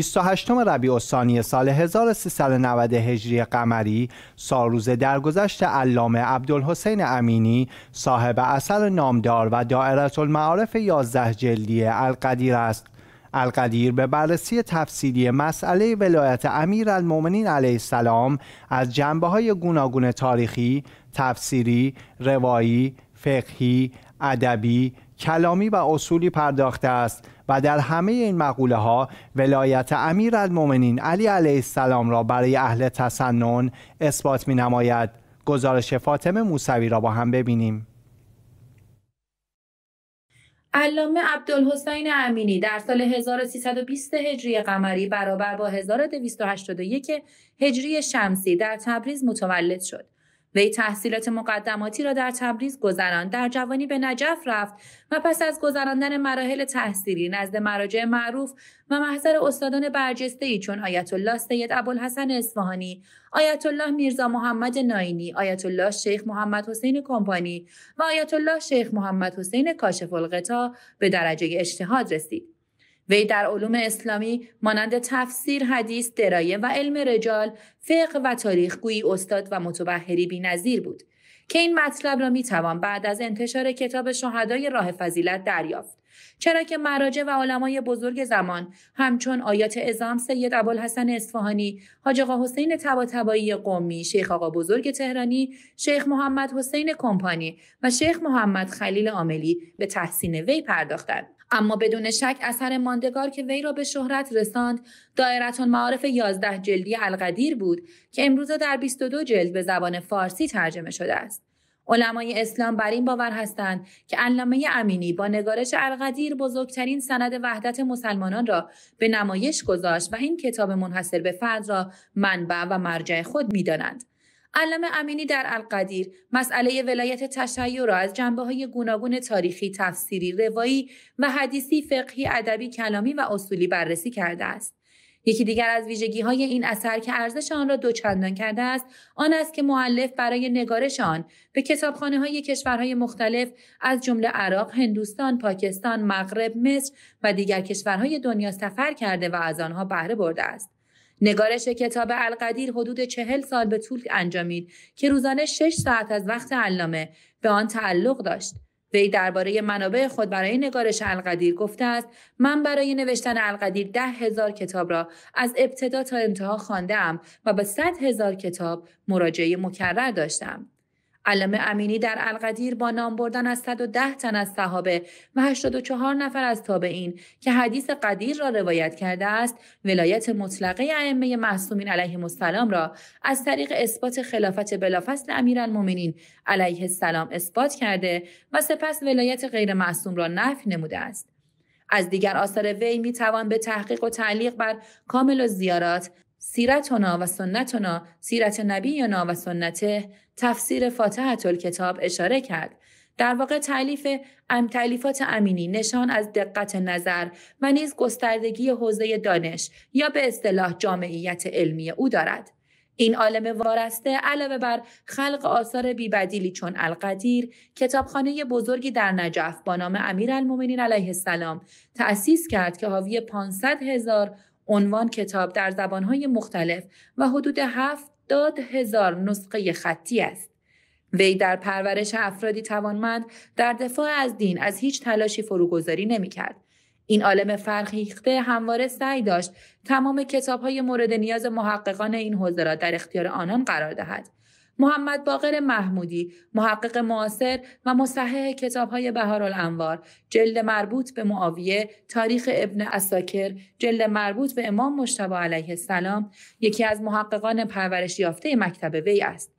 28 ربیع الثانی سال 1390 هجری قمری روز درگذشت علامه عبدالحسین امینی صاحب اثر نامدار و دائرت المعارف 11 جلدی القدیر است القدیر به بررسی تفصیلی مسئله ولایت امیر المومنین علیه السلام از جنبه های گوناگون تاریخی، تفسیری، روایی، فقهی، ادبی، کلامی و اصولی پرداخته است و در همه این مقوله ها ولایت المومنین علی علیه السلام را برای اهل تسنن اثبات می نماید گزارش فاطمه موسوی را با هم ببینیم علامه عبدالحسین امینی در سال 1320 هجری قمری برابر با 1281 هجری شمسی در تبریز متولد شد. وی تحصیلات مقدماتی را در تبریز گذران در جوانی به نجف رفت و پس از گذراندن مراحل تحصیلی نزد مراجع معروف و محضر استادان برجسته ای چون آیت الله سید ابوالحسن اصفهانی آیت الله میرزا محمد ناینی آیت الله شیخ محمد حسین کمپانی و آیت الله شیخ محمد حسین کاشف به درجه اجتهاد رسید وی در علوم اسلامی مانند تفسیر، حدیث، درایه و علم رجال، فقه و تاریخ گویی استاد و متبهری بینظیر بود که این مطلب را میتوان بعد از انتشار کتاب شهدای راه فضیلت دریافت چرا که مراجع و علمای بزرگ زمان همچون آیات ازام سید ابوالحسن اصفهانی حاج آقا حسین طباطبایی قومی، شیخ آقا بزرگ تهرانی شیخ محمد حسین کمپانی و شیخ محمد خلیل عاملی به تحسین وی پرداختند اما بدون شک اثر ماندگار که وی را به شهرت رساند دایرت المعارف 11 جلدی القدیر بود که امروز در 22 جلد به زبان فارسی ترجمه شده است. علمای اسلام بر این باور هستند که علامه امینی با نگارش القدیر بزرگترین سند وحدت مسلمانان را به نمایش گذاشت و این کتاب منحصر به فرد را منبع و مرجع خود میدانند. علم امینی در القدیر مسئله ولایت تشیع را از جنبه های گوناگون تاریخی، تفسیری، روایی و حدیثی، فقهی، ادبی، کلامی و اصولی بررسی کرده است. یکی دیگر از ویژگی های این اثر که ارزش آن را دوچندان کرده است آن است که معلف برای نگارش آن به کتابخانه های کشورهای مختلف از جمله عراق، هندوستان، پاکستان، مغرب، مصر و دیگر کشورهای دنیا سفر کرده و از آنها بهره برده است. نگارش کتاب القدیر حدود چهل سال به طول انجامید که روزانه شش ساعت از وقت علامه به آن تعلق داشت وی درباره منابع خود برای نگارش القدیر گفته است من برای نوشتن القدیر ده هزار کتاب را از ابتدا تا انتها خواندهام و به صد هزار کتاب مراجعه مکرر داشتم علامه امینی در القدیر با نام بردن از 110 تن از صحابه و 84 نفر از تابعین که حدیث قدیر را روایت کرده است ولایت مطلقه ائمه معصومین علیه السلام را از طریق اثبات خلافت بلافصل امیرالمؤمنین علیه السلام اثبات کرده و سپس ولایت غیر معصوم را نفی نموده است از دیگر آثار وی می توان به تحقیق و تعلیق بر کامل و زیارات سیرتنا و سنتنا سیرت نبینا و سنته تفسیر فاتحه کتاب اشاره کرد در واقع تعلیف ام تعلیفات امینی نشان از دقت نظر و نیز گستردگی حوزه دانش یا به اصطلاح جامعیت علمی او دارد این عالم وارسته علاوه بر خلق آثار بیبدیلی چون القدیر کتابخانه بزرگی در نجف با نام امیرالمومنین علیه السلام تأسیس کرد که حاوی 500 هزار عنوان کتاب در زبانهای مختلف و حدود داد هزار نسخه خطی است. وی در پرورش افرادی توانمند در دفاع از دین از هیچ تلاشی فروگذاری نمیکرد. این عالم فرخیخته همواره سعی داشت تمام کتابهای مورد نیاز محققان این حوزه را در اختیار آنان قرار دهد محمد باقر محمودی محقق معاصر و مصحح کتابهای بهارالانوار جلد مربوط به معاویه تاریخ ابن اساکر جلد مربوط به امام مشتبه علیه السلام یکی از محققان پرورش یافته مکتب وی است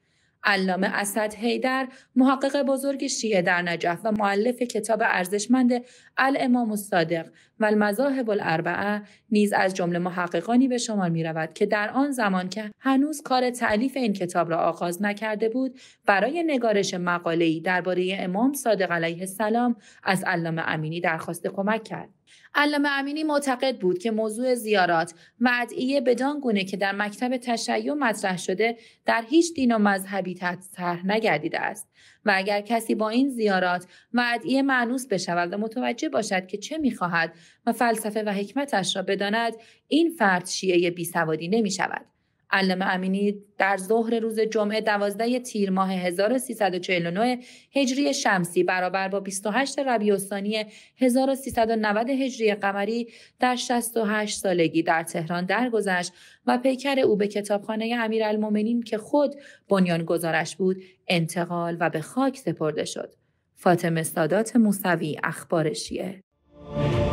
علامه اسد حیدر محقق بزرگ شیعه در نجف و معلف کتاب ارزشمند الامام صادق و المذاهب الاربعه نیز از جمله محققانی به شمار می رود که در آن زمان که هنوز کار تعلیف این کتاب را آغاز نکرده بود برای نگارش مقاله‌ای درباره امام صادق علیه السلام از علامه امینی درخواست کمک کرد علامه امینی معتقد بود که موضوع زیارات و ادعیه بدان گونه که در مکتب تشیع مطرح شده در هیچ دین و مذهبی طرح نگردیده است و اگر کسی با این زیارات و ادعیه معنوس بشود و متوجه باشد که چه میخواهد و فلسفه و حکمتش را بداند این فرد شیعه بیسوادی نمی شود. علم امینی در ظهر روز جمعه 12 تیر ماه 1349 هجری شمسی برابر با 28 ربیع الثانی 1390 هجری قمری در 68 سالگی در تهران درگذشت و پیکر او به کتابخانه امیرالمومنین که خود بنیان گذارش بود انتقال و به خاک سپرده شد. فاطمه سادات موسوی اخبار شیعه